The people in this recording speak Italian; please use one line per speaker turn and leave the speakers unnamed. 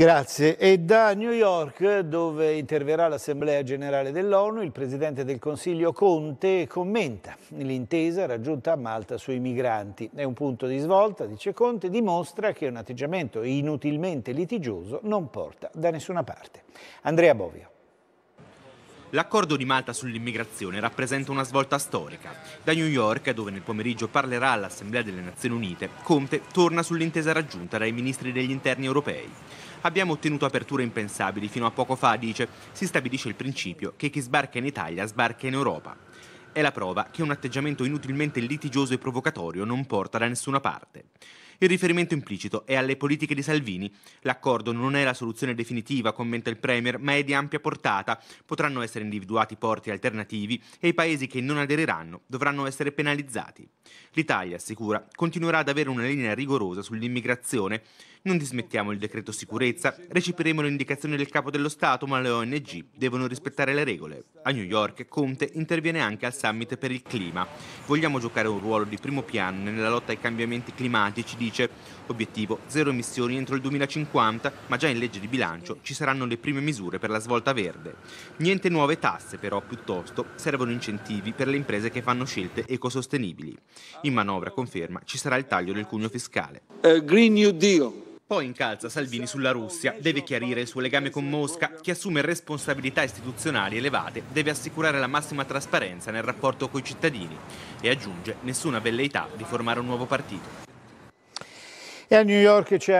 Grazie. E da New York, dove interverrà l'Assemblea Generale dell'ONU, il Presidente del Consiglio Conte commenta l'intesa raggiunta a Malta sui migranti. È un punto di svolta, dice Conte, dimostra che un atteggiamento inutilmente litigioso non porta da nessuna parte. Andrea Bovio.
L'accordo di Malta sull'immigrazione rappresenta una svolta storica. Da New York, dove nel pomeriggio parlerà all'Assemblea delle Nazioni Unite, Conte torna sull'intesa raggiunta dai ministri degli interni europei. Abbiamo ottenuto aperture impensabili fino a poco fa, dice, si stabilisce il principio che chi sbarca in Italia sbarca in Europa. È la prova che un atteggiamento inutilmente litigioso e provocatorio non porta da nessuna parte. Il riferimento implicito è alle politiche di Salvini. L'accordo non è la soluzione definitiva, commenta il Premier, ma è di ampia portata. Potranno essere individuati porti alternativi e i paesi che non aderiranno dovranno essere penalizzati. L'Italia, assicura, continuerà ad avere una linea rigorosa sull'immigrazione. Non dismettiamo il decreto sicurezza, recepiremo le indicazioni del capo dello Stato, ma le ONG devono rispettare le regole. A New York Conte interviene anche al summit per il clima. Vogliamo giocare un ruolo di primo piano nella lotta ai cambiamenti climatici, dice. Obiettivo zero emissioni entro il 2050, ma già in legge di bilancio ci saranno le prime misure per la svolta verde. Niente nuove tasse però, piuttosto servono incentivi per le imprese che fanno scelte ecosostenibili. In manovra conferma ci sarà il taglio del cugno fiscale. Eh, Green New Deal poi incalza Salvini sulla Russia, deve chiarire il suo legame con Mosca, che assume responsabilità istituzionali elevate, deve assicurare la massima trasparenza nel rapporto con i cittadini e aggiunge nessuna velleità di formare un nuovo partito.
E a New York c'è